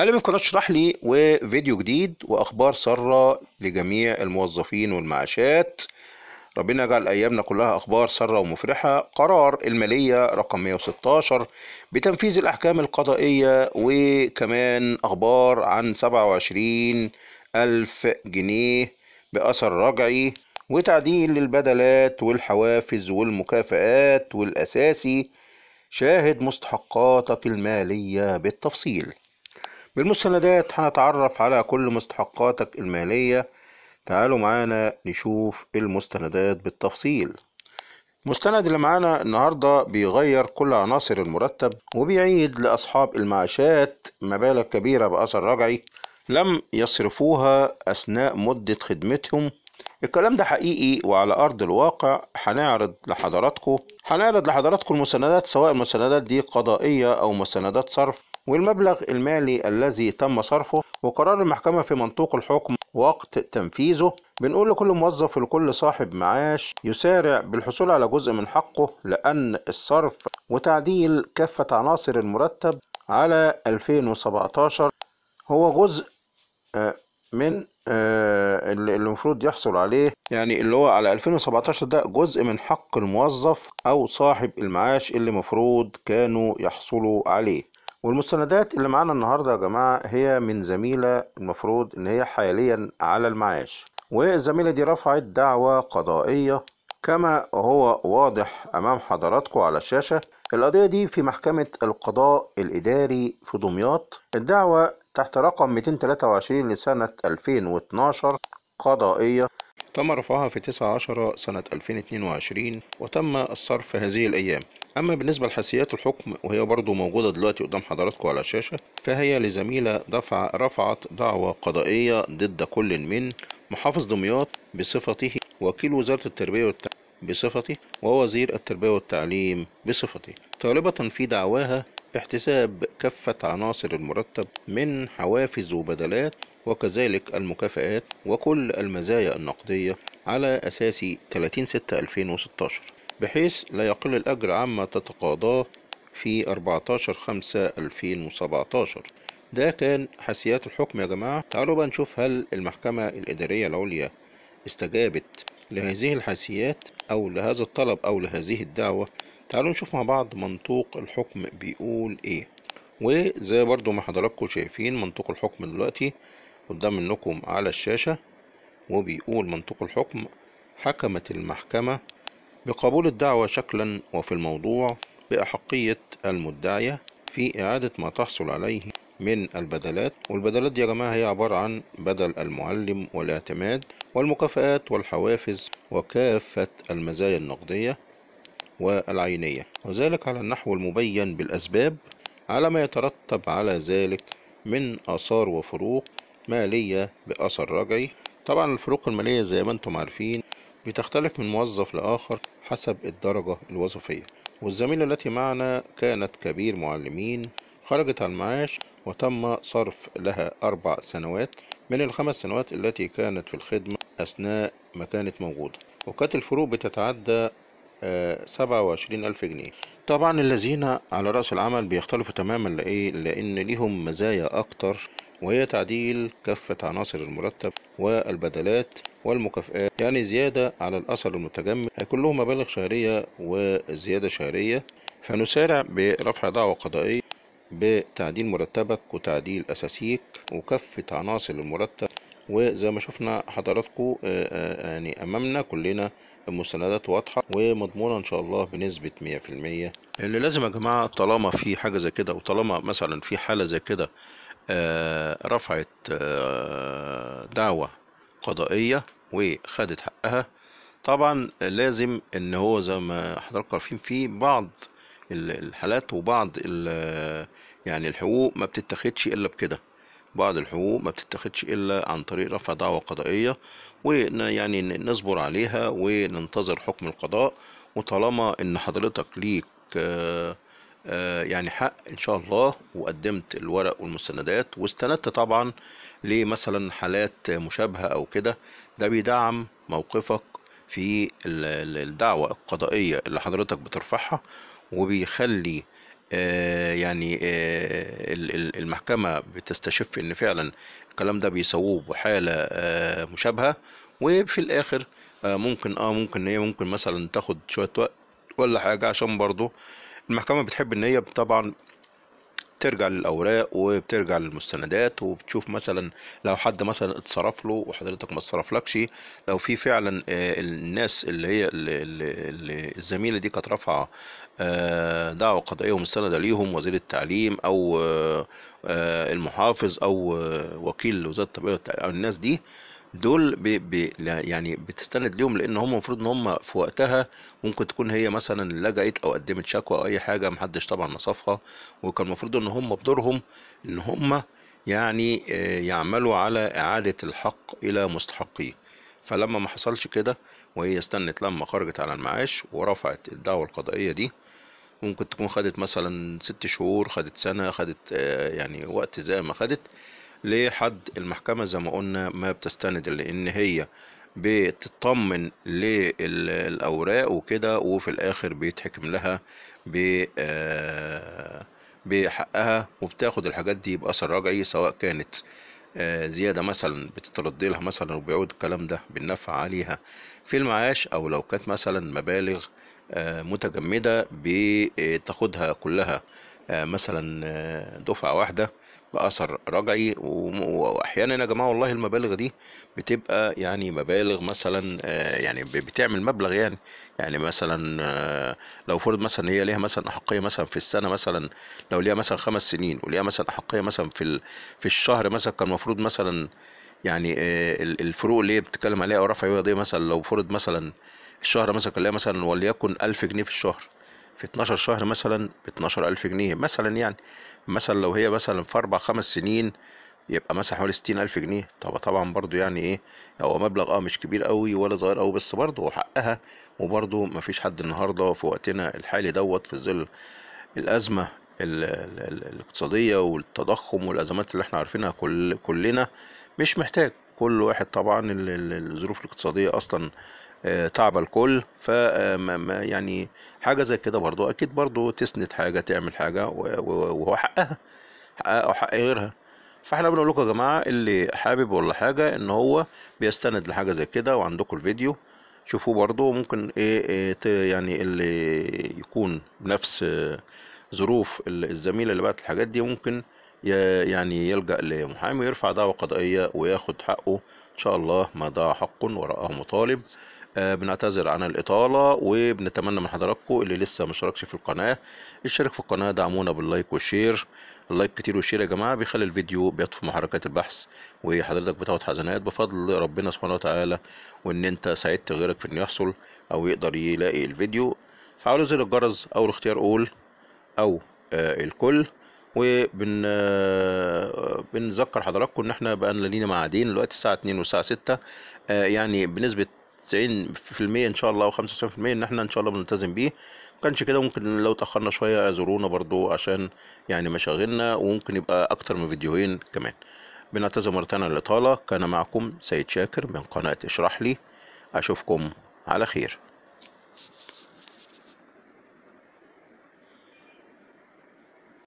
اهلا بكم اشرح لي وفيديو جديد وأخبار سارة لجميع الموظفين والمعاشات ربنا يجعل أيامنا كلها أخبار سارة ومفرحة قرار المالية رقم 116 بتنفيذ الأحكام القضائية وكمان أخبار عن 27 ألف جنيه بأثر رجعي وتعديل للبدلات والحوافز والمكافآت والأساسي شاهد مستحقاتك المالية بالتفصيل بالمستندات هنتعرف على كل مستحقاتك المالية تعالوا معانا نشوف المستندات بالتفصيل المستند اللي معانا النهاردة بيغير كل عناصر المرتب وبيعيد لأصحاب المعاشات مبالغ كبيرة بأثر رجعي لم يصرفوها أثناء مدة خدمتهم الكلام ده حقيقي وعلى أرض الواقع هنعرض لحضراتكم هنعرض لحضراتكم المساندات سواء المساندات دي قضائية أو مساندات صرف والمبلغ المالي الذي تم صرفه وقرار المحكمة في منطوق الحكم وقت تنفيذه بنقول لكل موظف ولكل صاحب معاش يسارع بالحصول على جزء من حقه لأن الصرف وتعديل كافة عناصر المرتب على 2017 هو جزء آه، من آه اللي المفروض يحصل عليه يعني اللي هو على 2017 ده جزء من حق الموظف أو صاحب المعاش اللي المفروض كانوا يحصلوا عليه والمستندات اللي معانا النهاردة يا جماعة هي من زميلة المفروض إن هي حاليا على المعاش والزميلة دي رفعت دعوه قضائية كما هو واضح أمام حضراتكم على الشاشة القضية دي في محكمة القضاء الإداري في دمياط الدعوة تحت رقم 223 لسنة 2012 قضائية تم رفعها في 19 سنة 2022 وتم الصرف هذه الأيام أما بالنسبة لحسيات الحكم وهي برضو موجودة دلوقتي قدام حضراتكم على الشاشة فهي لزميلة دفع رفعت دعوة قضائية ضد كل من محافظ دمياط بصفته وكيل وزارة التربية والتعليم بصفتي ووزير التربية والتعليم بصفتي طالبة في دعواها احتساب كافة عناصر المرتب من حوافز وبدلات وكذلك المكافآت وكل المزايا النقدية على أساس 30/6/2016 بحيث لا يقل الأجر عما تتقاضاه في 14/5/2017 ده كان حسيات الحكم يا جماعة تعالوا بقى نشوف هل المحكمة الإدارية العليا استجابت لهذه الحاسيات أو لهذا الطلب أو لهذه الدعوة تعالوا نشوف مع بعض منطوق الحكم بيقول إيه وزي برضو ما حضراتكم شايفين منطوق الحكم دلوقتي قدام منكم على الشاشة وبيقول منطوق الحكم حكمت المحكمة بقبول الدعوة شكلا وفي الموضوع بأحقية المدعية في إعادة ما تحصل عليه من البدلات والبدلات دي يا جماعة هي عبارة عن بدل المعلم والاعتماد والمكافآت والحوافز وكافة المزايا النقدية والعينية وذلك على النحو المبين بالأسباب على ما يترتب على ذلك من آثار وفروق مالية بأثر رجعي طبعا الفروق المالية زي ما انتم عارفين بتختلف من موظف لآخر حسب الدرجة الوظيفية والزميلة التي معنا كانت كبير معلمين خرجت على المعاش وتم صرف لها أربع سنوات من الخمس سنوات التي كانت في الخدمة أثناء ما كانت موجودة وكانت الفروق بتتعدى آه، سبعة وعشرين ألف جنيه طبعا الذين على رأس العمل بيختلفوا تماما لإيه لأن ليهم مزايا أكتر وهي تعديل كافة عناصر المرتب والبدلات والمكافآت يعني زيادة على الأثر المتجمد هيكون لهم مبالغ شهرية وزيادة شهرية فنسارع برفع دعوى قضائية بتعديل مرتبك وتعديل أساسيك وكافه عناصر المرتب وزي ما شفنا حضراتكم آه، آه، يعني أمامنا كلنا المستندات واضحة ومضمونة إن شاء الله بنسبة 100% اللي لازم يا جماعة طالما في حاجة زي كده وطالما مثلا في حالة زي كده آه، رفعت دعوة قضائية وخدت حقها طبعا لازم ان هو زي ما حضراتكم عارفين في بعض الحالات وبعض يعني الحقوق ما بتتاخدش إلا بكده بعض الحقوق ما بتتاخدش إلا عن طريق رفع دعوى قضائية يعني نصبر عليها وننتظر حكم القضاء وطالما إن حضرتك ليك آه، آه، يعني حق ان شاء الله وقدمت الورق والمستندات واستندت طبعا لمثلا حالات مشابهه او كده ده بيدعم موقفك في الدعوه القضائيه اللي حضرتك بترفعها وبيخلي آه، يعني آه، المحكمة بتستشف إن فعلا الكلام ده بيسووه بحالة آه، مشابهة وفي الآخر ممكن اه ممكن هي ممكن مثلا تاخد شوية وقت ولا حاجة عشان برضو المحكمة بتحب إن هي طبعا بترجع للاوراق وبترجع للمستندات وبتشوف مثلا لو حد مثلا اتصرف له وحضرتك ما اتصرفلكش لو في فعلا آه، الناس اللي هي الزميله دي كانت رافعه آه، دعوه قضائيه ومستنده ليهم وزير التعليم او آه، المحافظ او وكيل وزاره التربيه والتعليم الناس دي دول بي بي يعني بتستند ليهم لان هم المفروض ان هم في وقتها ممكن تكون هي مثلا لجأت او قدمت شكوى او اي حاجه محدش طبعا نصفها وكان المفروض ان هم بدورهم ان هم يعني آه، يعملوا على اعاده الحق الى مستحقيه فلما ما حصلش كده وهي استنت لما خرجت على المعاش ورفعت الدعوه القضائيه دي ممكن تكون خدت مثلا ست شهور خدت سنه خدت آه، يعني وقت زي ما خدت ليه حد المحكمة زي ما قلنا ما بتستند لأن هي بتطمن للأوراق وكده وفي الآخر بيتحكم لها آه، بحقها وبتاخد الحاجات دي بأثر رجعي سواء كانت آه، زيادة مثلا بتتردي لها مثلا وبيعود الكلام ده بالنفع عليها في المعاش أو لو كانت مثلا مبالغ آه، متجمدة بتاخدها كلها مثلا دفعة واحدة بأثر رجعي وأحيانا يا جماعة والله المبالغ دي بتبقى يعني مبالغ مثلا آه، يعني بتعمل مبلغ يعني يعني مثلا آه، لو فرض مثلا هي ليها مثلا أحقية مثلا في السنة مثلا لو ليها مثلا خمس سنين وليها مثلا أحقية مثلا في في الشهر مثلا كان المفروض مثلا يعني آه، الفروق اللي هي بتتكلم عليها أو رفع دي مثلا لو فرض مثلا الشهر مثلا كان ليها مثلا وليكن ألف جنيه في الشهر في 12 شهر مثلا ب 12000 جنيه مثلا يعني مثلا لو هي مثلا في أربع خمس سنين يبقى مثلا حوالي ستين ألف جنيه طب طبعا برضو يعني إيه هو مبلغ أه مش كبير قوي ولا صغير قوي بس برضو حقها وبرضو مفيش حد النهاردة في وقتنا الحالي دوت في ظل الأزمة الاقتصادية والتضخم والأزمات اللي احنا عارفينها كل كلنا مش محتاج كل واحد طبعا الظروف الاقتصادية أصلا آه، تعب الكل ف آه، يعني حاجه زي كده برضو اكيد برضو تسند حاجه تعمل حاجه وهو حقها حقها وحق غيرها فاحنا بنقول لكم يا جماعه اللي حابب ولا حاجه ان هو بيستند لحاجه زي كده وعندكم الفيديو شوفوه برضو ممكن ايه, إيه يعني اللي يكون نفس ظروف الزميله اللي بعت الحاجات دي ممكن يعني يلجأ لمحامي ويرفع دعوه قضائية وياخد حقه إن شاء الله ما ضاع حق وراءه مطالب آه، بنعتذر عن الإطالة وبنتمنى من حضراتكم اللي لسه مشاركش في القناة اشترك في القناة دعمونا باللايك والشير اللايك كتير والشير يا جماعة بيخلي الفيديو بيطفو محركات البحث وحضرتك بتاخد حزنات بفضل ربنا سبحانه وتعالى وإن أنت ساعدت غيرك في إنه يحصل أو يقدر يلاقي الفيديو فعلوا زر الجرس أو الاختيار أول أو آه الكل وبن آه، بنذكر حضراتكم ان احنا بقى لينا معادين دلوقتي الساعه 2 والساعه 6 يعني بنسبه 90% ان شاء الله او 95% ان احنا ان شاء الله بنلتزم بيه كانش كده ممكن لو تاخرنا شويه اعذرونا برضو عشان يعني مشاغلنا وممكن يبقى اكتر من فيديوهين كمان بنعتذر مرة تانية للإطالة كان معكم سيد شاكر من قناة اشرح لي أشوفكم على خير